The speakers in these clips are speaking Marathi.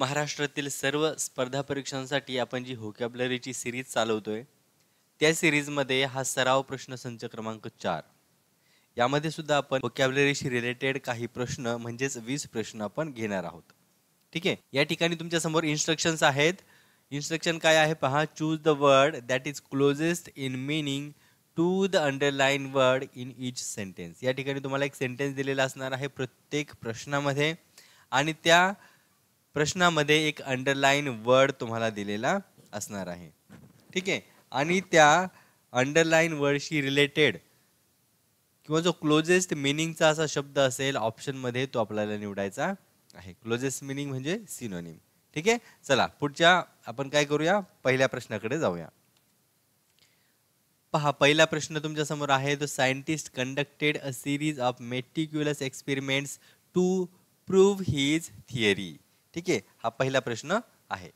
महाराष्ट्रातील सर्व स्पर्धा परीक्षांसाठी आपण जी होकॅबलरीची सिरीज चालवतोय त्या सिरीजमध्ये हा सराव प्रश्न संच क्रमांक चार यामध्ये सुद्धा आपण होकॅबलरीशी रिलेटेड काही प्रश्न म्हणजेच वीस प्रश्न आपण घेणार आहोत ठीक आहे या ठिकाणी तुमच्यासमोर इन्स्ट्रक्शन्स आहेत इन्स्ट्रक्शन काय आहे पहा choose the word that is closest in meaning to the underline word in each sentence या ठिकाणी तुम्हाला एक सेंटेन्स दिलेला असणार आहे प्रत्येक प्रश्नामध्ये आणि त्या प्रश्नामध्ये एक अंडरलाईन वर्ड तुम्हाला दिलेला असणार आहे ठीक आहे आणि त्या अंडरलाईन वर्डशी रिलेटेड किंवा जो क्लोजेस्ट मिनिंगचा असा शब्द असेल ऑप्शनमध्ये तो आपल्याला निवडायचा आहे क्लोजेस्ट मिनिंग म्हणजे सिनोनिम ठीक आहे चला पुढच्या आपण काय करूया पहिल्या प्रश्नाकडे जाऊया पहा पहिला प्रश्न तुमच्या समोर आहे the scientist conducted a series of meticulous experiments to prove his theory ठीक आहे हा पहिला प्रश्न आहे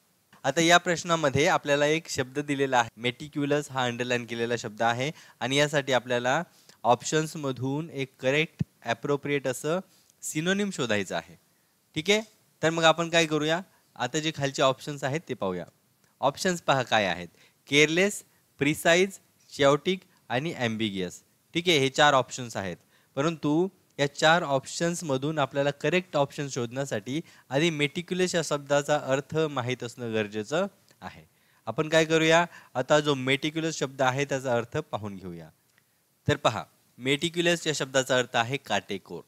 आता या प्रश्नामध्ये आपल्याला एक शब्द दिलेला आहे मेटिक्युलस हा अंडरलाईन केलेला शब्द आहे आणि यासाठी आपल्याला ऑप्शन्समधून एक करेक्ट ॲप्रोप्रिएट असं सिनोनिम शोधायचं आहे ठीक आहे तर मग आपण काय करूया आता जे खालचे ऑप्शन्स आहेत ते पाहूया ऑप्शन्स पहा काय आहेत केअरलेस प्रिसाईज चॉटिक आणि ॲम्बिगियस ठीक आहे हे चार ऑप्शन्स आहेत परंतु या चार ऑप्शन्समधून आपल्याला करेक्ट ऑप्शन शोधण्यासाठी आधी मेटिक्युलस या शब्दाचा अर्थ माहीत असणं गरजेचं आहे आपण काय करूया आता जो मेटिक्युलस शब्द आहे त्याचा अर्थ पाहून घेऊया तर पहा मेटिक्युलस या शब्दाचा अर्थ आहे काटेकोर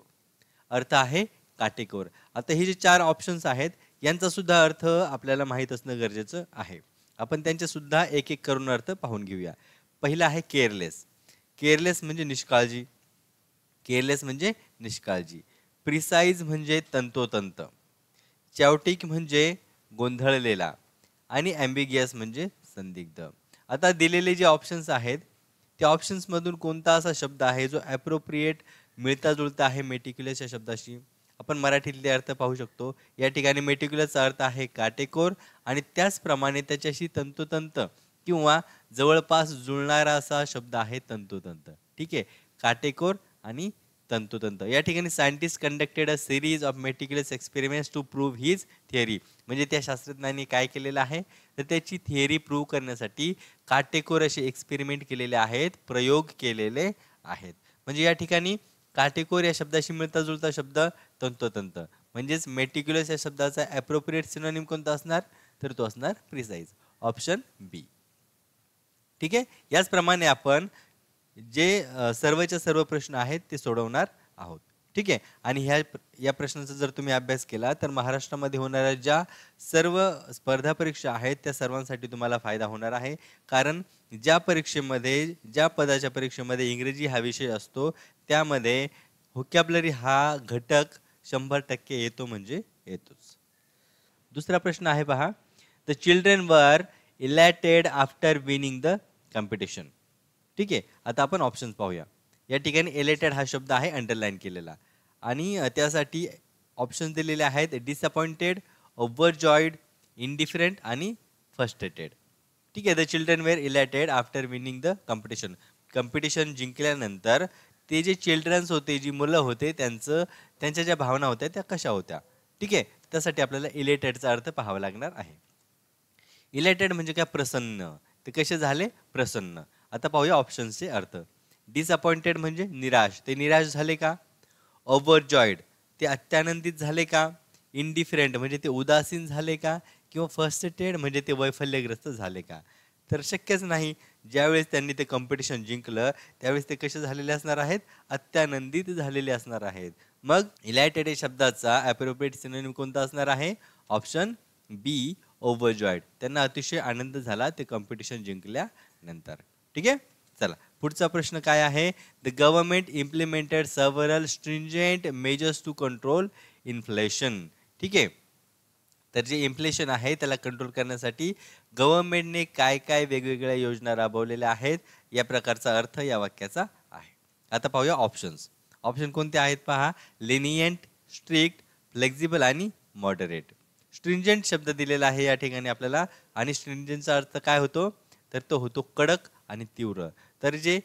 अर्थ आहे काटेकोर आता हे जे चार ऑप्शन्स आहेत यांचा सुद्धा अर्थ आपल्याला माहीत असणं गरजेचं आहे आपण त्यांचे सुद्धा एक एक करून अर्थ पाहून घेऊया पहिला आहे केअरलेस केअरलेस म्हणजे निष्काळजी केअरलेस म्हणजे निष्काळजी प्रिसाईज म्हणजे तंतोतंत चॅवटिक म्हणजे गोंधळलेला आणि ॲम्बिगियस म्हणजे संदिग्ध आता दिलेले जे ऑप्शन्स आहेत त्या ऑप्शन्समधून कोणता असा शब्द आहे जो ॲप्रोप्रिएट मिळता जुळता आहे मेटिक्युलस या शब्दाशी आपण मराठीतले अर्थ पाहू शकतो या ठिकाणी मेटिक्युलसचा अर्थ आहे काटेकोर आणि त्याचप्रमाणे त्याच्याशी तंतोतंत किंवा जवळपास जुळणारा असा शब्द आहे तंतोतंत ठीक आहे काटेकोर आणि तंतोतंत या ठिकाणी scientist conducted a series of meticulous experiments to prove his theory म्हणजे त्या शास्त्रज्ञांनी काय केलेलं आहे तर त्याची थिअरी प्रूव्ह करण्यासाठी काटेकोर असे एक्सपेरिमेंट केलेले आहेत प्रयोग केलेले आहेत म्हणजे या ठिकाणी काटेकोर या शब्दाशी मिळता जुळता शब्द तंतोतंत म्हणजेच मेटिक्युलस या शब्दाचा अप्रोप्रिएट सिनोनिम कोणता असणार तर तो असणार प्रिसाईज ऑप्शन बी ठीक आहे याचप्रमाणे आपण जे सर्वच्या सर्व प्रश्न आहेत ते सोडवणार आहोत ठीक आहे आणि ह्या या प्रश्नाचा जर तुम्ही अभ्यास केला तर महाराष्ट्रामध्ये होणाऱ्या ज्या सर्व स्पर्धा परीक्षा आहेत त्या सर्वांसाठी तुम्हाला फायदा होणार आहे कारण ज्या परीक्षेमध्ये ज्या पदाच्या परीक्षेमध्ये इंग्रजी हा विषय असतो त्यामध्ये हुकॅबलरी हा घटक शंभर टक्के येतो म्हणजे येतोच दुसरा प्रश्न आहे पहा the children were elated after winning the competition ठीक आहे आता आपण ऑप्शन्स पाहूया या ठिकाणी एलेटेड हा शब्द आहे अंडरलाईन केलेला आणि त्यासाठी ऑप्शन्स दिलेले आहेत डिसअपॉइंटेड ओव्हर जॉईड इनडिफरंट आणि फर्स्टेटेड ठीक आहे the children were elated after winning the competition competition जिंकल्यानंतर ते जे चिल्ड्रन्स होते जी मुलं होते त्यांचं त्यांच्या ज्या भावना होत्या त्या कशा होत्या ठीक आहे त्यासाठी आपल्याला इलेटेडचा अर्थ पाहावा लागणार आहे इलेटेड म्हणजे काय प्रसन्न ते कसे झाले प्रसन्न आता पाहूया ऑप्शन्सचे अर्थ डिसअपॉइंटेड म्हणजे निराश ते निराश झाले का ओव्हरजॉईड ते अत्यानंदित झाले का इनडिफरंट म्हणजे ते उदासीन झाले का किंवा फर्स्टेड म्हणजे ते वैफल्यग्रस्त झाले का तर शक्यच नाही ज्यावेळेस त्यांनी ते कॉम्पिटिशन जिंकलं त्यावेळेस ते कसे झालेले असणार आहेत अत्यानंदित झालेले असणार आहेत मग इलायटेड शब्दाचा ॲप्रोप्रिएट सिनोनिम कोणता असणार आहे ऑप्शन बी ओव्हरजॉईड त्यांना अतिशय आनंद झाला ते कॉम्पिटिशन जिंकल्यानंतर ठीक आहे चला पुढचा प्रश्न काय आहे the government implemented several stringent measures to control inflation ठीक आहे तर जे इन्फ्लेशन आहे त्याला कंट्रोल करण्यासाठी गव्हर्नमेंटने काय काय वेगवेगळ्या योजना राबवलेल्या आहेत या प्रकारचा अर्थ या वाक्याचा आहे आता पाहूया ऑप्शन्स ऑप्शन कोणते आहेत पहा लिनियंट स्ट्रिक्ट फ्लेक्झिबल आणि मॉडरेट स्ट्रिंजंट शब्द दिलेला आहे या ठिकाणी आपल्याला आणि स्ट्रिंजंटचा अर्थ काय होतो तर तो होतो कडक आणि तीव्र तर जे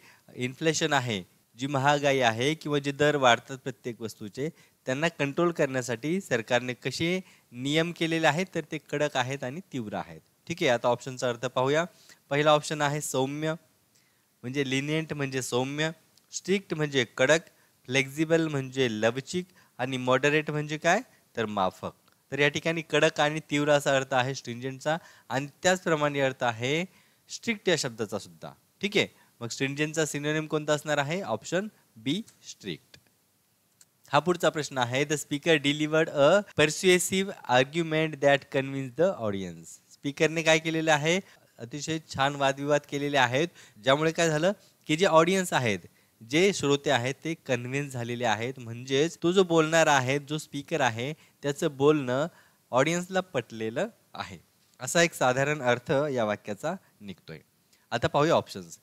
इन्फ्लेशन आहे जी महागाई आहे किंवा जे दर वाढतात प्रत्येक वस्तूचे त्यांना कंट्रोल करण्यासाठी सरकारने कसे नियम केलेले आहेत तर ते कडक आहेत आणि तीव्र आहेत ठीक आहे आता ऑप्शनचा अर्थ पाहूया पहिला ऑप्शन आहे सौम्य म्हणजे लिनियंट म्हणजे सौम्य स्ट्रिक्ट म्हणजे कडक फ्लेक्झिबल म्हणजे लवचिक आणि मॉडरेट म्हणजे काय तर माफक तर या ठिकाणी कडक आणि तीव्र असा अर्थ आहे स्ट्रिंजंटचा आणि त्याचप्रमाणे अर्थ आहे स्ट्रिक्ट या शब्दाचा सुद्धा ठीक आहे मग स्ट्रिंजनचा सिनोनिम कोणता असणार आहे ऑप्शन बी स्ट्रिक्ट हा पुढचा प्रश्न आहे the speaker delivered a persuasive argument that convince the audience स्पीकरने काय केलेलं आहे अतिशय छान वादविवाद केलेले आहेत ज्यामुळे काय झालं की जे ऑडियन्स आहेत जे श्रोते आहेत ते कन्व्हिन्स झालेले आहेत म्हणजेच तो जो बोलणार आहे जो स्पीकर आहे त्याचं बोलणं ऑडियन्सला पटलेलं आहे असा एक साधारण अर्थ या वाक्याचा निघतोय आता पाहूया ऑप्शन्स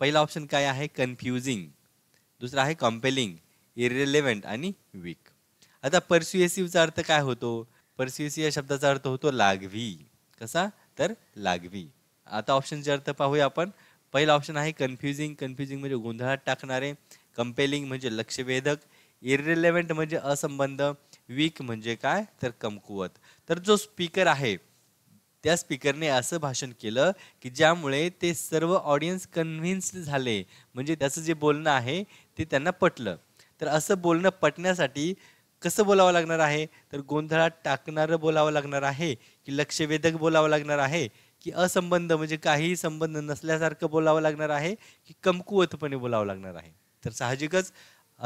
पहिला ऑप्शन काय आहे कन्फ्युजिंग दुसरा आहे कॉम्पेलिंग इरिलेव्हंट आणि वीक आता परस्युएसिव्हचा अर्थ काय होतो परस्युएसिव्ह या शब्दाचा अर्थ होतो लागवी कसा तर लागवी आता ऑप्शनचे अर्थ पाहूया आपण पहिला ऑप्शन आहे कन्फ्युजिंग कन्फ्युजिंग म्हणजे गोंधळात टाकणारे कम्पेलिंग म्हणजे लक्षवेधक इरिलेव्हंट म्हणजे असंबंध वीक म्हणजे काय तर कमकुवत तर जो स्पीकर आहे त्या स्पीकरने असं भाषण केलं की ज्यामुळे ते सर्व ऑडियन्स कन्व्हिन्स्ड झाले म्हणजे त्याचं जे बोलणं आहे ते त्यांना पटलं तर असं बोलणं पटण्यासाठी कसं बोलावं लागणार आहे तर गोंधळात टाकणारं बोलावं लागणार आहे की लक्षवेधक बोलावं लागणार आहे की असंबंध म्हणजे काहीही संबंध नसल्यासारखं बोलावं लागणार आहे की कमकुवतपणे बोलावं लागणार आहे तर साहजिकच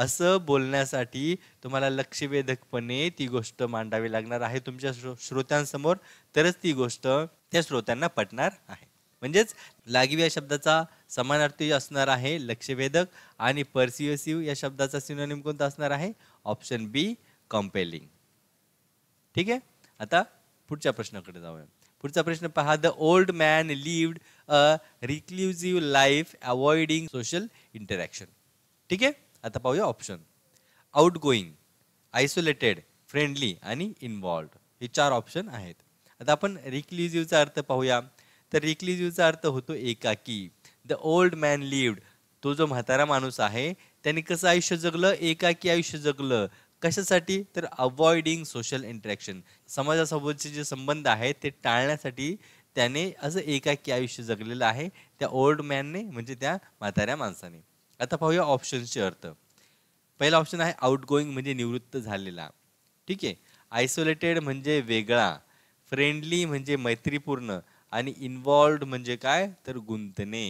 असं बोलण्यासाठी तुम्हाला लक्षवेधकपणे ती गोष्ट मांडावी लागणार आहे तुमच्या श्रो श्रोत्यांसमोर तरच ती गोष्ट त्या श्रोत्यांना पटणार आहे म्हणजेच लागिव या शब्दाचा समानार्थी असणार आहे लक्षवेधक आणि परसिओसिव्ह या शब्दाचा सिनोनिम कोणता असणार आहे ऑप्शन बी कॉम्पेलिंग ठीक आहे आता पुढच्या प्रश्नाकडे जाऊया पुढचा प्रश्न पहा the old man lived a reclusive life avoiding social interaction ठीक आहे आता पाहूया option outgoing isolated friendly आणि इन्वॉल्ड हे चार ऑप्शन आहेत आता आपण रिक्लिझिव्हचा अर्थ पाहूया तर रिक्लिझिव्हचा अर्थ होतो एकाकी द ओल्ड मॅन लिव्ड तो जो म्हातारा माणूस आहे त्याने कसं आयुष्य जगलं एकाकी आयुष्य जगलं कशासाठी तर अवॉइडिंग सोशल इंटरॅक्शन समाजासोबतचे जे संबंध आहेत ते टाळण्यासाठी त्याने असं एकाकी आयुष्य जगलेलं आहे त्या ओल्ड मॅनने म्हणजे त्या म्हाताऱ्या माणसाने आता पाहूया ऑप्शनचे अर्थ पहिला ऑप्शन आहे आउटगोईंग म्हणजे निवृत्त झालेला ठीक आहे आयसोलेटेड म्हणजे वेगळा फ्रेंडली म्हणजे मैत्रीपूर्ण आणि इन्वॉल्ड म्हणजे काय तर गुंतणे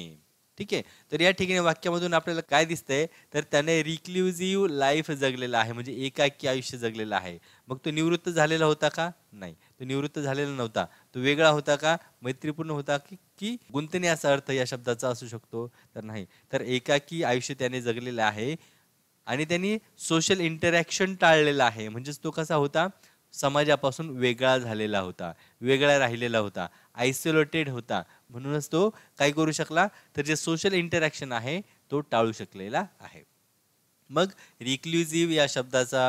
ठीक आहे तर या ठिकाणी वाक्यामधून आपल्याला काय दिसतंय तर त्याने रिक्ल्युझिव्ह लाईफ जगलेला आहे म्हणजे एकाकी आयुष्य जगलेलं आहे मग तो निवृत्त झालेला होता का नाही तो निवृत्त झालेला नव्हता तो वेगळा होता का मैत्रीपूर्ण होता की की गुंतणे असा अर्थ या शब्दाचा असू शकतो तर नाही तर एकाकी आयुष्य त्याने जगलेलं आहे आणि त्यांनी सोशल इंटरॅक्शन टाळलेलं आहे म्हणजेच तो कसा होता समाजापासून वेगळा झालेला होता वेगळा राहिलेला होता आयसोलेटेड होता म्हणूनच तो काय करू शकला तर जे सोशल इंटरॅक्शन आहे तो टाळू शकलेला आहे मग रिक्ल्युझिव्ह या शब्दाचा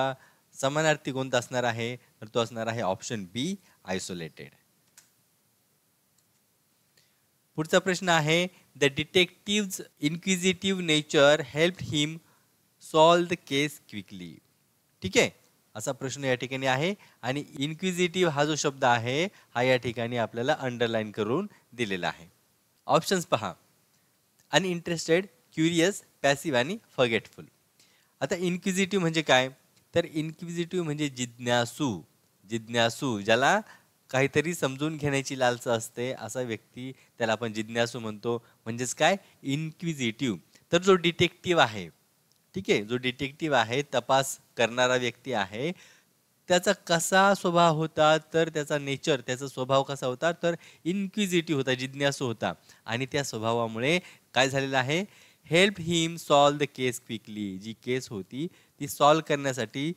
समानार्थी कोणता असणार आहे तर तो असणार आहे ऑप्शन बी आयसोलेटेड पुढचा प्रश्न आहे the detective inquisitive nature help him solve the case quickly ठीक आहे असा प्रश्न या ठिकाणी आहे आणि इन्क्विजिटिव्ह हा जो शब्द आहे हा या ठिकाणी आपल्याला अंडरलाईन करून दिलेला आहे ऑप्शन्स पहा इंटरेस्टेड क्युरियस पॅसिव्ह आणि फगेटफुल आता इन्क्विजिटिव्ह म्हणजे काय तर इन्क्विजिटिव्ह म्हणजे जिज्ञासू जिज्ञासू ज्याला काहीतरी समजून घेण्याची लालसा असते असा व्यक्ती त्याला आपण जिज्ञासू म्हणतो म्हणजेच काय इन्क्विजिटिव्ह तर जो डिटेक्टिव्ह आहे ठीक आहे जो डिटेक्टिव्ह आहे तपास करणारा व्यक्ती आहे त्याचा कसा स्वभाव होता तर त्याचा नेचर त्याचा स्वभाव कसा होता तर इन्क्विजिटिव्ह होता जिज्ञासू होता आणि त्या स्वभावामुळे काय झालेलं आहे help him solve the case quickly जी केस होती ती सॉल्व करण्यासाठी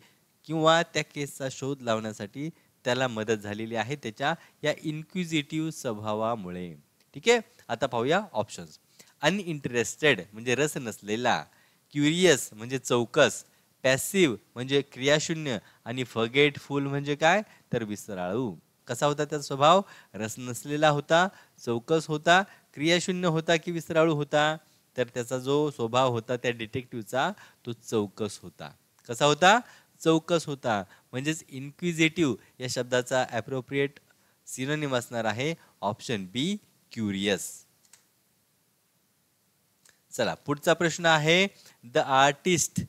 किंवा त्या केसचा शोध लावण्यासाठी त्याला मदत झालेली आहे त्याच्या या इन्क्विजिटिव्ह स्वभावामुळे ठीक आहे आता पाहूया ऑप्शन्स अनइंटरेस्टेड म्हणजे रस नसलेला क्युरियस म्हणजे चौकस पॅसिव म्हणजे क्रियाशून्य आणि फगेटफुल म्हणजे काय तर विसराळू कसा होता त्याचा स्वभाव रस नसलेला होता चौकस होता क्रियाशून्य होता की विसराळू होता तर त्याचा जो स्वभाव होता त्या डिटेक्टिव्हचा तो चौकस होता कसा होता चौकस होता म्हणजेच इन्क्विजेटिव्ह या शब्दाचा ॲप्रोप्रिएट सिनोनिम असणार आहे ऑप्शन बी क्युरियस चला पुढचा प्रश्न आहे the artist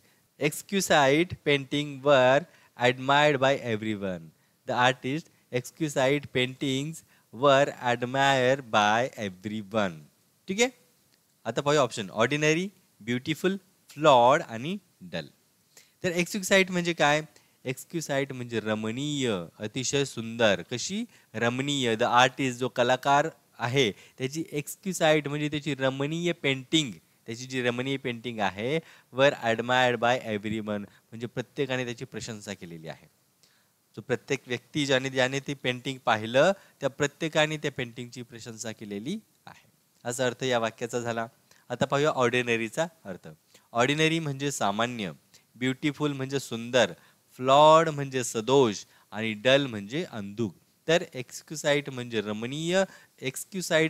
exquisite painting were admired by everyone the artist exquisite paintings were admire by everyone ठीक आहे आता पाहूया ऑप्शन ऑर्डिनरी ब्युटिफुल फ्लॉड आणि डल तर एक्सक्युसाईट म्हणजे काय एक्सक्युसाइट म्हणजे रमणीय अतिशय सुंदर कशी रमणीय द आर्टिस्ट जो कलाकार आहे त्याची एक्सक्युसाईट म्हणजे त्याची रमणीय पेंटिंग त्याची जी रमणीय पेंटिंग आहे वर ॲडमायर्ड बाय एव्हरी वन म्हणजे प्रत्येकाने त्याची प्रशंसा केलेली आहे जो प्रत्येक व्यक्ती ज्याने ज्याने ती पेंटिंग पाहिलं त्या प्रत्येकाने त्या पेंटिंगची प्रशंसा केलेली आहे असा अर्थ या वाक्याचा झाला आता पाहूया ऑर्डिनरीचा अर्थ ऑर्डिनरी म्हणजे सामान्य ब्युटिफुल म्हणजे सुंदर फ्लॉड म्हणजे सदोष आणि डल म्हणजे अंधुक तर एक्स्क्युसाईट म्हणजे रमणीय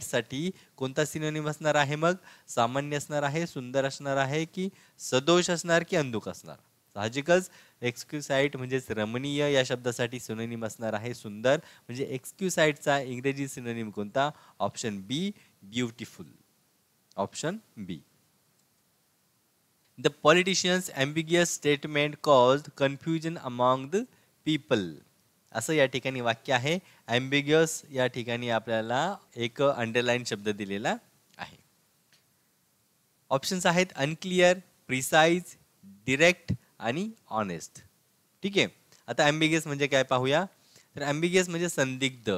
साठी कोणता सिनोनिम असणार आहे मग सामान्य असणार आहे सुंदर असणार आहे की सदोष असणार की अंधुक असणार साहजिकच एक्सक्युसाईट म्हणजेच रमणीय या शब्दासाठी सिनोनिम असणार आहे सुंदर म्हणजे एक्सक्युसाईटचा इंग्रजी सिनोनिम कोणता option B beautiful option B the politician's ambiguous statement caused confusion among the people असं या ठिकाणी वाक्य आहे अँबिग्युअस या ठिकाणी आपल्याला एक अंडरलाईन शब्द दिलेला आहे ऑप्शन्स आहेत अनक्लिअर प्रिसाईज डिरेक्ट आणि ऑनेस्ट ठीक आहे आता अँबिगियस म्हणजे काय पाहूया तर अँबिगियस म्हणजे संदिग्ध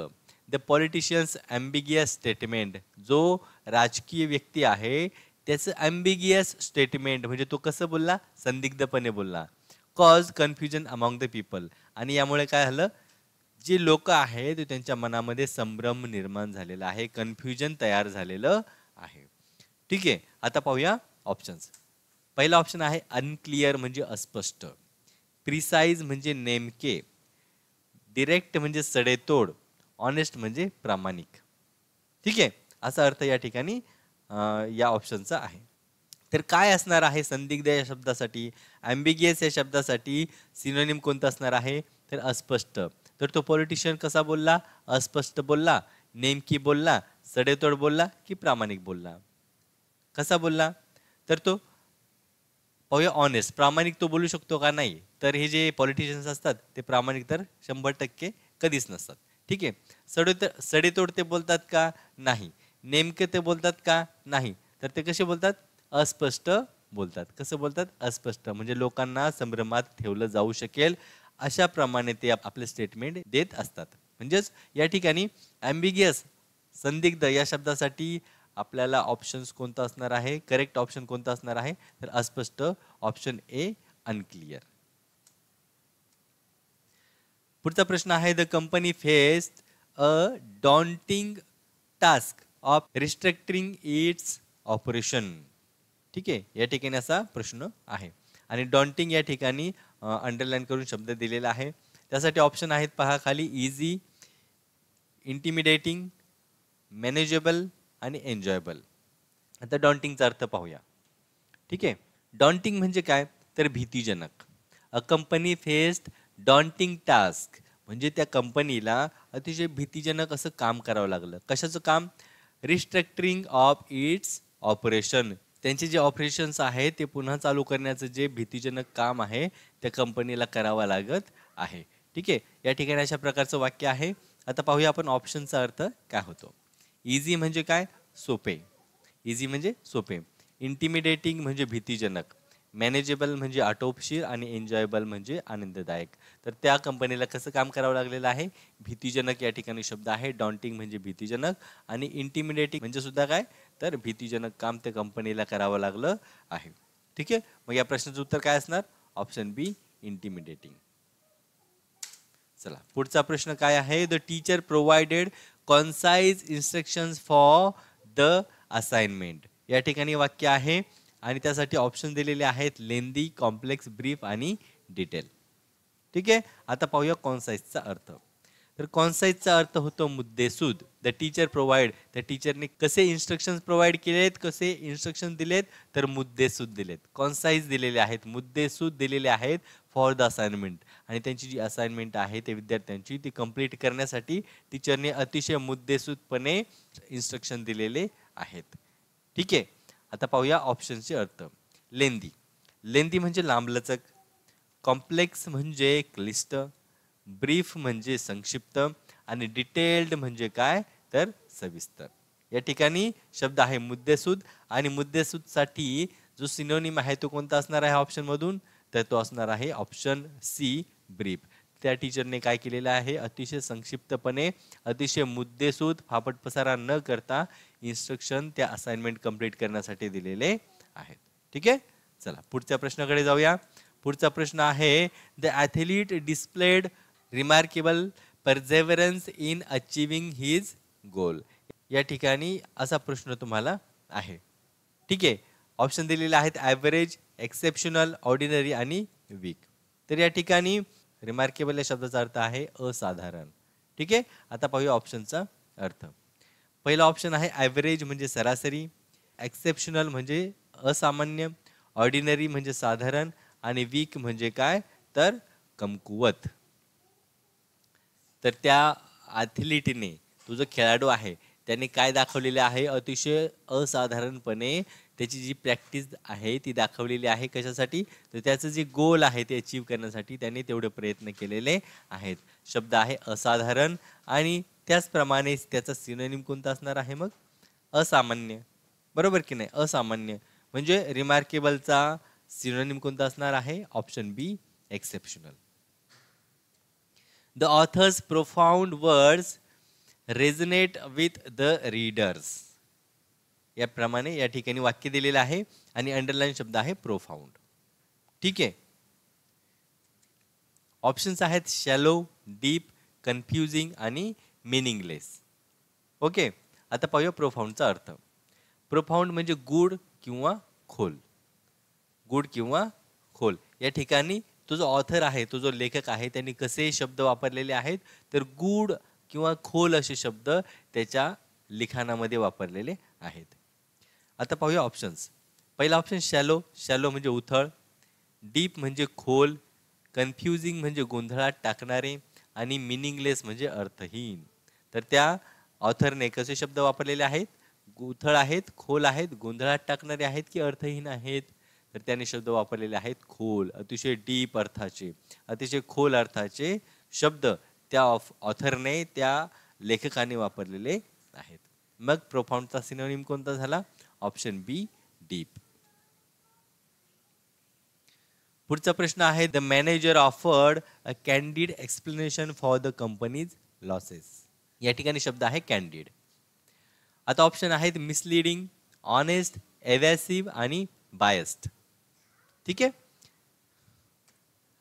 द पॉलिटिशियन्स अँबिगियस स्टेटमेंट जो राजकीय व्यक्ती आहे त्याचं अम्बिगियस स्टेटमेंट म्हणजे तो कसं बोलला संदिग्धपणे बोलला cause confusion among the people आणि यामुळे काय झालं जे लोक आहेत त्यांच्या मनामध्ये संभ्रम निर्माण झालेला आहे कन्फ्युजन तयार झालेलं आहे ठीक आहे आता पाहूया ऑप्शन्स पहिला ऑप्शन आहे अनक्लिअर म्हणजे अस्पष्ट प्रिसाईज म्हणजे नेमके डिरेक्ट म्हणजे सडेतोड ऑनेस्ट म्हणजे प्रामाणिक ठीक आहे असा अर्थ या ठिकाणी या ऑप्शनचं आहे तर काय असणार आहे संदिग्ध या शब्दासाठी ॲम्बिगियस या शब्दासाठी सिनोनिम कोणतं असणार आहे तर अस्पष्ट तर तो पॉलिटिशियन कसा बोलला अस्पष्ट बोलला नेमकी बोलला सडेतोड बोलला की प्रामाणिक बोलला कसा बोलला तर तो पाहूया ऑनेस्ट प्रामाणिक तो बोलू शकतो का नाही तर हे जे पॉलिटिशियन्स असतात ते प्रामाणिक तर शंभर टक्के कधीच नसतात ठीक आहे सडेतोड सडेतोड ते बोलतात का नाही नेमके ते बोलतात का नाही तर ते कसे बोलतात अस्पष्ट बोलतात कसं बोलतात अस्पष्ट म्हणजे लोकांना संभ्रमात ठेवलं जाऊ शकेल अशा प्रमाणे ते आपले स्टेटमेंट देत असतात म्हणजेच या ठिकाणी ॲम्बिगियस संदिग्ध या शब्दासाठी आपल्याला ऑप्शन्स कोणता असणार आहे करेक्ट ऑप्शन कोणता असणार आहे तर अस्पष्ट ऑप्शन ए अनक्लिअर पुढचा प्रश्न आहे the company faced a daunting task of restructuring its operation ठीक आहे या ठिकाणी असा प्रश्न आहे आणि डॉन्टिंग या ठिकाणी अंडरलाईन करून शब्द दिलेला आहे त्यासाठी ऑप्शन आहेत पहा खाली इझी इंटिमिडेटिंग मॅनेजेबल आणि एन्जॉयबल आता डॉन्टिंगचा अर्थ पाहूया ठीक आहे डॉन्टिंग म्हणजे काय तर भीतीजनक a company faced daunting task म्हणजे त्या कंपनीला अतिशय भीतीजनक असं काम करावं लागलं कशाचं काम रिस्ट्रक्टरिंग ऑफ इट्स ऑपरेशन त्यांचे जे ऑपरेशन्स आहे ते पुन्हा चालू करण्याचं जे भीतीजनक काम आहे त्या कंपनीला करावं लागत आहे ठीक आहे या ठिकाणी अशा प्रकारचं वाक्य आहे आता पाहूया आपण ऑप्शनचा अर्थ काय होतो इझी म्हणजे काय सोपे इझी म्हणजे सोपे इंटिमिडेटिंग म्हणजे भीतीजनक मॅनेजेबल म्हणजे आटोपशीर आणि एन्जॉयबल म्हणजे आनंददायक तर त्या कंपनीला कसं काम करावं लागलेलं आहे भीतीजनक या ठिकाणी शब्द आहे डॉन्टिंग म्हणजे भीतीजनक आणि इंटिमिडेटिंग म्हणजे सुद्धा काय तर भीतीजनक काम त्या कंपनीला करावं लागलं आहे ठीक आहे मग या प्रश्नाचं उत्तर काय असणार ऑप्शन बी इंटिमिडेटिंग चला पुढचा प्रश्न काय आहे the teacher provided concise instruction for the assignment या ठिकाणी वाक्य आहे आणि त्यासाठी ऑप्शन दिलेले आहेत लेंदी कॉम्प्लेक्स ब्रीफ आणि डिटेल ठीक आहे आता पाहूया कॉन्साईजचा अर्थ तर कॉन्साईजचा अर्थ होतो मुद्देसूद द टीचर प्रोव्हाइड त्या टीचरने कसे इन्स्ट्रक्शन्स प्रोव्हाइड आहेत कसे इन्स्ट्रक्शन दिलेत तर मुद्देसूद दिलेत कॉन्साईज दिलेले आहेत मुद्देसूद दिलेले आहेत फॉर द असाइनमेंट आणि त्यांची जी असाइनमेंट आहे ते विद्यार्थ्यांची ती कंप्लीट करण्यासाठी टीचरने अतिशय मुद्देसूदपणे इन्स्ट्रक्शन दिलेले आहेत ठीक आहे आता पाहूया ऑप्शनचे अर्थ लेंदी लेंदी म्हणजे लांबलचक कॉम्प्लेक्स म्हणजे क्लिष्ट ब्रीफ म्हणजे संक्षिप्त आणि डिटेल्ड म्हणजे काय तर सविस्तर या ठिकाणी शब्द आहे मुद्देसूद आणि मुद्देसूदसाठी जो सिनोनिम आहे तो कोणता असणार आहे ऑप्शनमधून तर तो असणार आहे ऑप्शन सी ब्रीफ त्या टीचरने काय केलेलं आहे अतिशय संक्षिप्तपणे अतिशय मुद्देसूद फापट पसारा न करता इन्स्ट्रक्शन त्या असाइनमेंट कंप्लीट करण्यासाठी दिलेले आहेत ठीक आहे चला पुढच्या प्रश्नाकडे जाऊया पुढचा प्रश्न आहे the athlete displayed remarkable perseverance in achieving his goal या ठिकाणी असा प्रश्न तुम्हाला आहे ठीक आहे ऑप्शन दिलेले आहेत ॲव्हरेज एक्सेप्शनल ऑर्डिनरी आणि वीक तर या ठिकाणी रिमार्केबल या शब्दाचा अर्थ आहे असाधारण ठीक आहे आता पाहूया ऑप्शनचा अर्थ पहिला ऑप्शन आहे ॲव्हरेज म्हणजे सरासरी एक्सेप्शनल म्हणजे असामान्य ऑर्डिनरी म्हणजे साधारण आणि वीक म्हणजे काय तर कमकुवत तर त्या ॲथलीटने तो जो खेळाडू आहे त्याने काय दाखवलेले आहे अतिशय असाधारणपणे त्याची जी प्रॅक्टिस आहे ती दाखवलेली आहे कशासाठी तर त्याचं जे गोल आहे ते अचीव करण्यासाठी त्याने तेवढे प्रयत्न केलेले आहेत शब्द आहे असाधारण आणि त्याचप्रमाणे त्याचा सिनोनिम कोणता असणार आहे मग असामान्य बरोबर की नाही असामान्य म्हणजे रिमार्केबलचा सिनोनिम कोणता असणार आहे option B exceptional the author's profound words resonate with the readers याप्रमाणे या ठिकाणी वाक्य दिलेलं आहे आणि अंडरलाईन शब्द आहे प्रोफाउंड ठीक आहे ऑप्शन्स आहेत शॅलो डीप कन्फ्युजिंग आणि मिनिंगलेस ओके आता पाहूया प्रोफाऊंडचा अर्थ प्रोफाऊंड म्हणजे गुड किंवा खोल गुड किंवा खोल या ठिकाणी तो जो ऑथर आहे तो जो लेखक आहे त्यांनी कसे शब्द वापरलेले आहेत तर गुड किंवा खोल असे शब्द त्याच्या लिखाणामध्ये वापरलेले आहेत आता पाहूया ऑप्शन्स पहिला ऑप्शन शॅलो शॅलो म्हणजे उथळ डीप म्हणजे खोल कन्फ्युजिंग म्हणजे गोंधळात टाकणारे आणि मिनिंगलेस म्हणजे अर्थहीन तर त्या ऑथरने कसे शब्द वापरलेले आहेत उथळ आहेत खोल आहेत गोंधळात टाकणारे आहेत की अर्थहीन आहेत तर त्याने शब्द वापरलेले आहेत खोल अतिशय डीप अर्थाचे अतिशय खोल अर्थाचे शब्द त्या ऑफ ऑथरने त्या लेखकाने वापरलेले आहेत मग प्रोफाऊंडचा सिनोनिम कोणता झाला ऑप्शन बी डीप पुढचा प्रश्न आहे the manager offered a candid explanation for the company's losses या ठिकाणी शब्द आहे कॅन्डिड आता ऑप्शन आहेत मिसलिडिंग ऑनेस्ट एव्हॅसिव्ह आणि बायस्ड ठीक आहे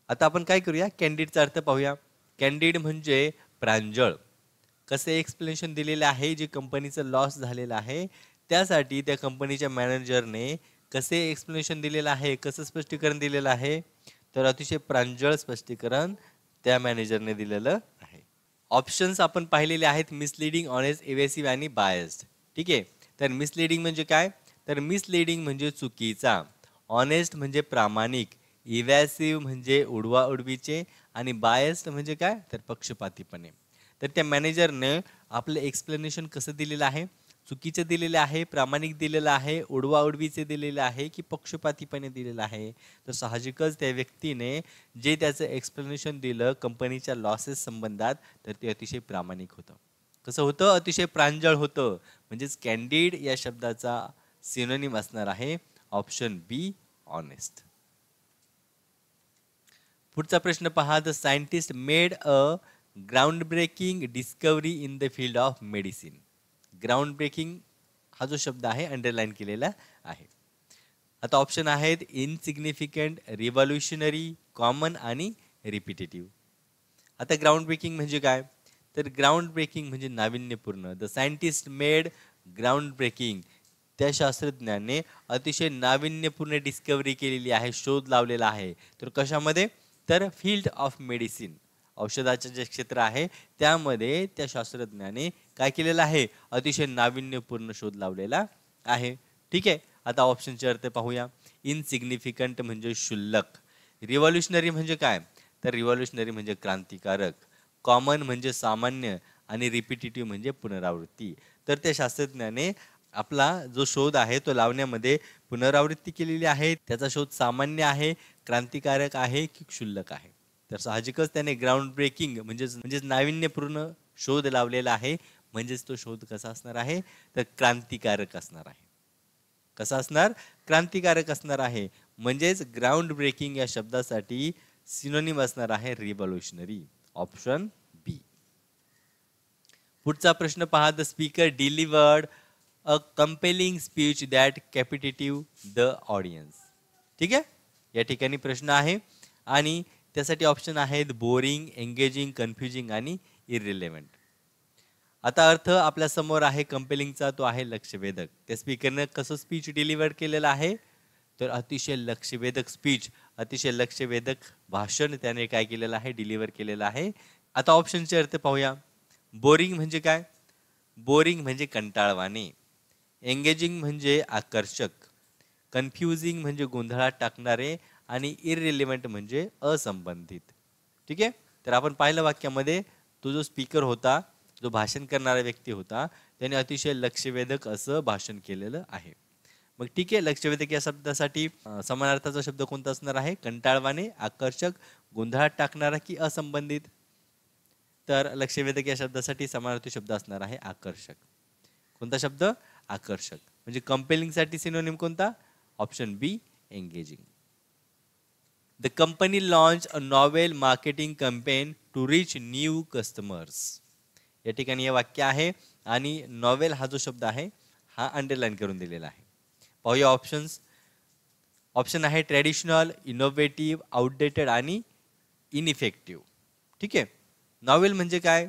आता आपण काय करूया कॅन्डिडचा अर्थ पाहूया कॅन्डिड म्हणजे प्रांजळ कसे एक्सप्लेनेशन दिलेलं आहे जे कंपनीचं लॉस झालेलं आहे त्यासाठी त्या कंपनीच्या मॅनेजरने कसे एक्सप्लेनेशन दिलेलं आहे कसं स्पष्टीकरण दिलेलं आहे तर अतिशय प्रांजळ स्पष्टीकरण त्या मॅनेजरने दिलेलं आहे ऑप्शन्स आपण पाहिलेले आहेत मिसलिडिंग ऑनेस्ट एवेसिव्ह आणि बायस्ड ठीक आहे तर मिसलिडिंग म्हणजे काय तर मिसलिडिंग म्हणजे चुकीचा ऑनेस्ट म्हणजे प्रामाणिक इव्हॅसिव्ह म्हणजे उडवाउडवीचे आणि बायस्ड म्हणजे काय तर पक्षपातीपणे तर त्या मॅनेजरने आपलं एक्सप्लेनेशन कसं दिलेलं आहे चुकीचं दिलेलं आहे प्रामाणिक दिलेलं आहे उडवाउडवीचे दिलेलं आहे की पक्षपातीपणे दिलेलं आहे तर साहजिकच त्या व्यक्तीने जे त्याचं एक्सप्लेनेशन दिलं कंपनीच्या लॉसेस संबंधात तर ते अतिशय प्रामाणिक होतं कसं होतं अतिशय प्रांजळ होतं म्हणजेच कॅन्डिड या शब्दाचा सिनोनिम असणार आहे ऑप्शन बी ऑनेस्ट पुढचा प्रश्न पहा the scientist made a groundbreaking discovery in the field of medicine groundbreaking हा जो शब्द आहे अंडरलाईन केलेला आहे आता ऑप्शन आहेत इनसिग्निफिकंट रिव्हॉल्युशनरी कॉमन आणि रिपिटेटिव्ह आता ग्राउंड ब्रेकिंग म्हणजे काय तर ग्राउंड ब्रेकिंग म्हणजे नाविन्यपूर्ण the scientist made groundbreaking त्या शास्त्रज्ञाने अतिशय नाविन्यपूर्ण डिस्कवरी केलेली आहे शोध लावलेला आहे तर कशामध्ये तर फील्ड ऑफ मेडिसिन औषधाचे जे क्षेत्र आहे त्यामध्ये त्या शास्त्रज्ञाने काय केलेलं आहे अतिशय नाविन्यपूर्ण शोध लावलेला आहे ठीक आहे आता ऑप्शनचे अर्थ पाहूया इनसिग्निफिकंट म्हणजे शुल्लक रिव्हॉल्युशनरी म्हणजे काय तर रिव्हॉल्युशनरी म्हणजे क्रांतिकारक कॉमन म्हणजे सामान्य आणि रिपिटेटिव्ह म्हणजे पुनरावृत्ती तर त्या शास्त्रज्ञाने आपला जो शोध आहे तो लावण्यामध्ये पुनरावृत्ती केलेली आहे त्याचा शोध सामान्य आहे क्रांतिकारक आहे की क्षुल्लक आहे तर साहजिकच त्याने ग्राउंड ब्रेकिंग म्हणजेच म्हणजेच नाविन्यपूर्ण शोध लावलेला आहे म्हणजेच तो शोध कसा असणार आहे तर क्रांतिकारक असणार आहे कसा असणार क्रांतिकारक असणार आहे म्हणजेच ग्राउंड ब्रेकिंग या शब्दासाठी सिनोनिम असणार आहे रिव्हॉल्युशनरी ऑप्शन बी पुढचा प्रश्न पहा the speaker delivered a compelling speech that captivated the audience ठीक आहे या ठिकाणी प्रश्न आहे आणि त्यासाठी ऑप्शन आहेत बोरिंग एंगेजिंग कन्फ्युजिंग आणि इरिलेव्हंट आता अर्थ आपल्यासमोर आहे कंपेलिंगचा तो आहे लक्षवेधक त्या स्पीकरनं कसं स्पीच डिलिव्हर केलेलं आहे तर अतिशय लक्षवेधक स्पीच अतिशय लक्षवेधक भाषण त्याने काय केलेलं आहे डिलिव्हर केलेलं आहे आता ऑप्शनचे अर्थ पाहूया बोरिंग म्हणजे काय बोरिंग म्हणजे कंटाळवाणी एंगेजिंग म्हणजे आकर्षक कन्फ्युजिंग म्हणजे गोंधळात टाकणारे आणि इरिलेव्हंट म्हणजे असंबंधित ठीक आहे तर आपण पाहिलं वाक्यामध्ये तो जो स्पीकर होता जो भाषण करणारा व्यक्ती होता त्याने अतिशय लक्षवेधक असं भाषण केलेलं आहे मग ठीक आहे लक्षवेधक या शब्दासाठी समानार्थाचा शब्द कोणता असणार आहे कंटाळवाने आकर्षक गोंधळात टाकणारा की असंबंधित तर लक्षवेधक या शब्दासाठी समानार्थी शब्द असणार आहे आकर्षक कोणता शब्द आकर्षक म्हणजे कंपेलिंगसाठी सिनोनिम कोणता option B engaging the company launch a novel marketing campaign to reach new customers या ठिकाणी हे वाक्य आहे आणि नॉवेल हा जो शब्द आहे हा अंडरलाईन करून दिलेला आहे पाहूया ऑप्शन्स ऑप्शन आहे ट्रॅडिशनल इनोव्हेटिव्ह आउटडेटेड आणि इनइफेक्टिव्ह ठीक आहे नॉवेल म्हणजे काय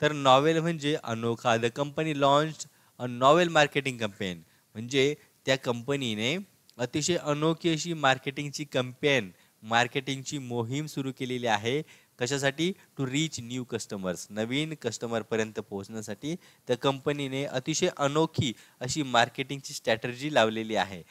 तर नॉवेल म्हणजे अनोखा the company launch a novel marketing campaign म्हणजे त्या कंपनीने अतिशय अनोखी अशी मार्केटिंगची कंपेन मार्केटिंगची मोहीम सुरू केलेली आहे कशासाठी टू रीच न्यू कस्टमर्स नवीन कस्टमरपर्यंत पोहोचण्यासाठी त्या कंपनीने अतिशय अनोखी अशी मार्केटिंगची स्ट्रॅटर्जी लावलेली आहे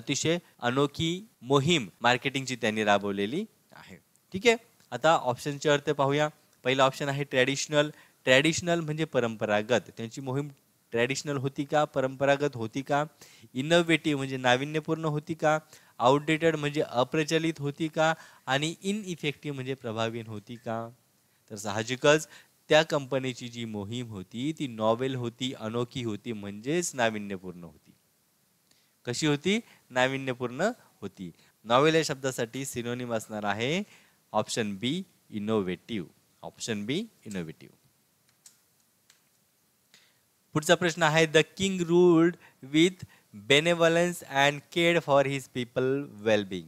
अतिशय अनोखी मोहीम मार्केटिंगची त्यांनी राबवलेली आहे ठीक आहे आता ऑप्शनच्या अर्थ पाहूया पहिला ऑप्शन आहे ट्रॅडिशनल ट्रॅडिशनल म्हणजे परंपरागत त्यांची मोहीम ट्रॅडिशनल होती का परंपरागत होती का इनोव्हेटिव्ह म्हणजे नाविन्यपूर्ण होती का आउटडेटेड म्हणजे अप्रचलित होती का आणि इन इफेक्टिव्ह म्हणजे प्रभावीन होती का तर साहजिकच त्या कंपनीची जी मोहीम होती ती नॉवेल होती अनोखी होती म्हणजेच नाविन्यपूर्ण होती कशी होती नाविन्यपूर्ण होती नॉवेल या शब्दासाठी सिनोनिम असणार आहे option B innovative option B innovative पुढचा प्रश्न आहे the king ruled with benevolence and care for his people wellbeing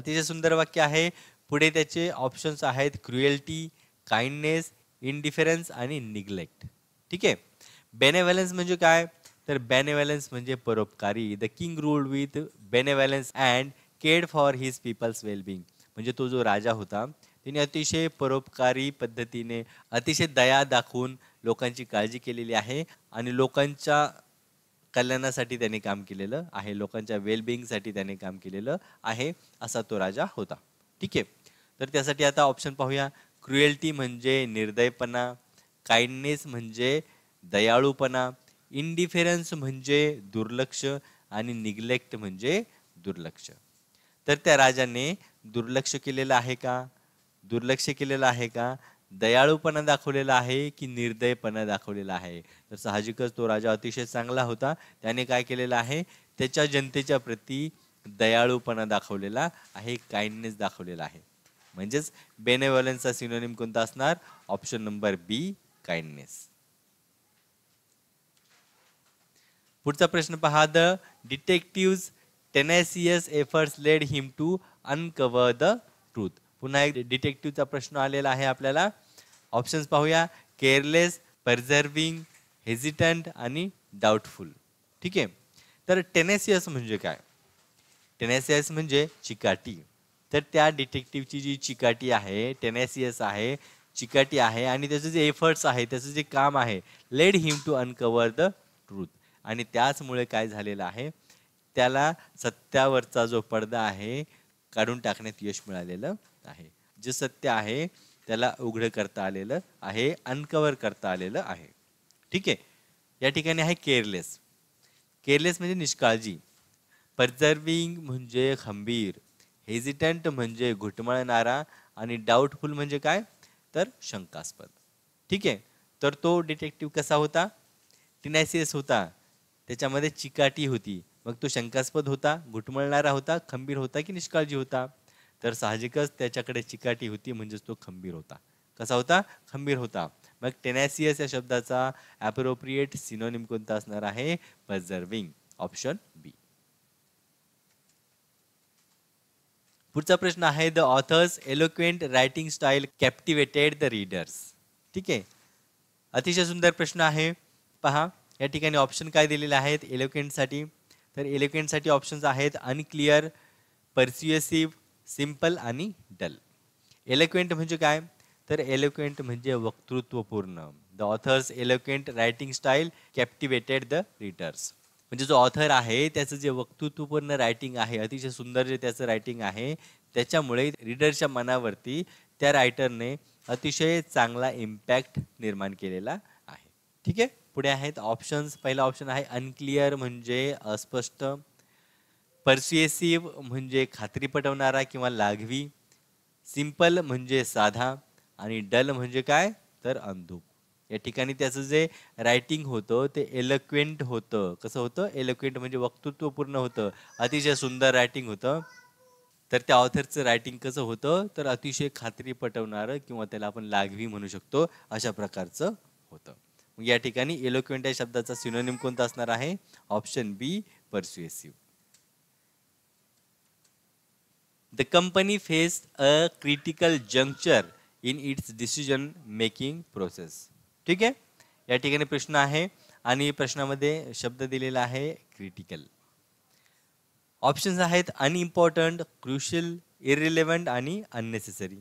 अतिशय सुंदर वाक्य आहे पुढे त्याचे ऑप्शन्स आहेत क्रुएल्टी काइंडनेस इनडिफरन्स आणि निग्लेक्ट ठीक आहे बेनेवलन्स म्हणजे काय तर बेनेव्हॅलन्स म्हणजे परोपकारी the king ruled with benevolence and care for his people's wellbeing म्हणजे तो जो राजा होता त्याने अतिशय परोपकारी पद्धतीने अतिशय दया दाखवून लोकांची काळजी केलेली आहे आणि लोकांच्या कल्याणासाठी त्याने काम केलेलं आहे लोकांच्या वेलबिईंगसाठी त्याने काम केलेलं आहे असा तो राजा होता ठीक आहे तर त्यासाठी आता ऑप्शन पाहूया क्रुएल्टी म्हणजे निर्दयपणा काइंडनेस म्हणजे दयाळूपणा इंडिफेरन्स म्हणजे दुर्लक्ष आणि निग्लेक्ट म्हणजे दुर्लक्ष तर त्या राजाने दुर्लक्ष केलेलं आहे का दुर्लक्ष केलेलं आहे का दयाळूपणा दाखवलेला आहे की निर्दयपणा दाखवलेला आहे तर साहजिकच तो राजा अतिशय चांगला होता त्याने काय केलेला आहे त्याच्या जनतेच्या प्रती दयाळूपणा दाखवलेला आहे काइंडनेस दाखवलेला आहे म्हणजेच बेनेव्हलन्सचा सिनोनिम कोणता असणार ऑप्शन नंबर बी काइंडनेस पुढचा प्रश्न पहा the detective tenacious efforts led him to uncover the truth पुन्हा एक डिटेक्टिव्हचा प्रश्न आलेला आहे आपल्याला ऑप्शन्स पाहूया केअरलेस परझर्विंग हेजिटंट आणि डाऊटफुल ठीक आहे तर टेनेसियस म्हणजे काय टेनेसियस म्हणजे चिकाटी तर त्या डिटेक्टिव्हची जी चिकाटी आहे टेनेसियस आहे चिकाटी आहे आणि त्याचं जे एफर्ट्स आहे त्याचं जे काम आहे led him to uncover the truth आणि त्याचमुळे काय झालेलं आहे त्याला सत्यावरचा जो पडदा आहे काढून टाकण्यात यश मिळालेलं आहे जे सत्य आहे त्याला उघडं करता आलेलं आहे अनकवर करता आलेलं आहे ठीक आहे या ठिकाणी आहे केअरलेस केअरलेस म्हणजे निष्काळजी पर्झर्विंग म्हणजे खंबीर हेजिटंट म्हणजे घुटमळणारा आणि डाऊटफुल म्हणजे काय तर शंकास्पद ठीक आहे तर तो डिटेक्टिव्ह कसा होता टिनायसिस होता त्याच्यामध्ये चिकाटी होती मग तो शंकास्पद होता घुटमळणारा होता खंबीर होता की निष्काळजी होता तर साहजिकच त्याच्याकडे चिकाटी होती म्हणजेच तो खंबीर होता कसा होता खंबीर होता मग टेनॅसियस या शब्दाचा अप्रोप्रिएट सिनोनिम कोणता असणार आहे पर्झर्विंग ऑप्शन बी पुढचा प्रश्न आहे the author's eloquent writing style captivated the readers ठीक आहे अतिशय सुंदर प्रश्न आहे पहा या ठिकाणी ऑप्शन काय दिलेले आहेत एलोक्वेंटसाठी तर एलोक्वेंटसाठी ऑप्शन्स आहेत अनक्लिअर परस्युएसिव्ह सिम्पल आणि डल एलोक्वेंट म्हणजे काय तर एलोक्वेंट म्हणजे वक्तृत्वपूर्ण the author's eloquent writing style captivated the readers म्हणजे जो ऑथर आहे त्याचं जे वक्तृत्वपूर्ण रायटिंग आहे अतिशय सुंदर जे त्याचं रायटिंग आहे त्याच्यामुळे रीडरच्या मनावरती त्या रायटरने अतिशय चांगला इम्पॅक्ट निर्माण केलेला आहे ठीक आहे पुढे आहेत ऑप्शन्स पहिला ऑप्शन आहे अनक्लिअर म्हणजे अस्पष्ट पर्सुएसिव्ह म्हणजे खात्री पटवणारा किंवा लाघवी सिंपल म्हणजे साधा आणि डल म्हणजे काय तर अंधू या ठिकाणी त्याचं जे रायटिंग होतं ते एलक्वेंट होतं कसं होतं एलक्वेंट म्हणजे वक्तृत्वपूर्ण होतं अतिशय सुंदर रायटिंग होतं तर त्या ऑथरचं रायटिंग कसं होतं तर अतिशय खात्री पटवणारं किंवा त्याला आपण लाघवी म्हणू शकतो अशा प्रकारचं होतं या ठिकाणी एलोक्वेंट या शब्दाचा सिनोनिम कोणता असणार आहे option B persuasive The company faced a critical juncture in its decision making process ठीक आहे या ठिकाणी प्रश्न आहे आणि प्रश्नामध्ये शब्द दिलेला आहे क्रिटिकल ऑप्शन्स आहेत अनइम्पॉर्टंट क्रुशियल इरिलेवंट आणि अननेसेसरी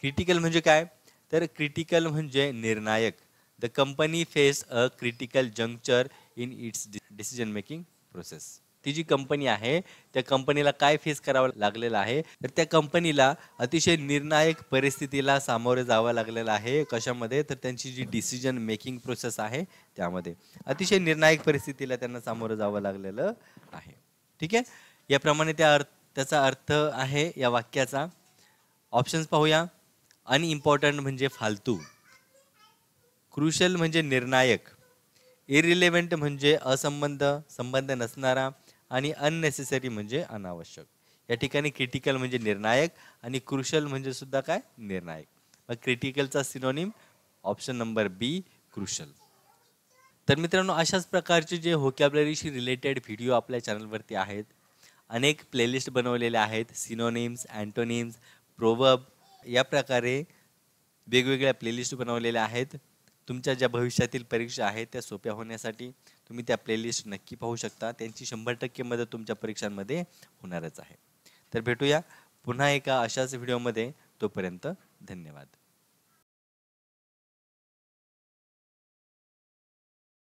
क्रिटिकल म्हणजे काय तर क्रिटिकल म्हणजे निर्णायक the company face a critical juncture in its decision making process ती जी कंपनी आहे त्या कंपनीला काय फेस करावं लागलेलं आहे तर त्या कंपनीला अतिशय निर्णायक परिस्थितीला सामोरे जावं लागलेलं आहे कशामध्ये तर त्यांची जी डिसिजन मेकिंग प्रोसेस आहे त्यामध्ये अतिशय निर्णायक परिस्थितीला त्यांना सामोरं जावं लागलेलं आहे ठीक आहे याप्रमाणे त्या अर्थ त्याचा अर्थ आहे या वाक्याचा ऑप्शन्स पाहूया अनइम्पॉर्टंट म्हणजे फालतू क्रुशल म्हणजे निर्णायक इरिलेव्हंट म्हणजे असंबंध संबंध नसणारा आणि अननेसेसरी म्हणजे अनावश्यक या ठिकाणी क्रिटिकल म्हणजे निर्णायक आणि क्रुशल म्हणजे सुद्धा काय निर्णायक मग क्रिटिकलचा synonym option number B crucial तर मित्रांनो अशाच प्रकारचे जे होकॅबलरीशी रिलेटेड व्हिडिओ आपल्या चॅनलवरती आहेत अनेक प्लेलिस्ट बनवलेले आहेत सिनोनिम्स अँटोनिम्स प्रोवब या प्रकारे वेगवेगळ्या प्लेलिस्ट बनवलेल्या आहेत तुमच्या ज्या भविष्यातील परीक्षा आहेत त्या सोप्या होण्यासाठी तुम्ही त्या प्लेलिस्ट नक्की पाहू शकता त्यांची शंभर टक्के मदत तुमच्या परीक्षांमध्ये होणारच आहे तर भेटूया पुन्हा एका अशाच व्हिडिओमध्ये तोपर्यंत धन्यवाद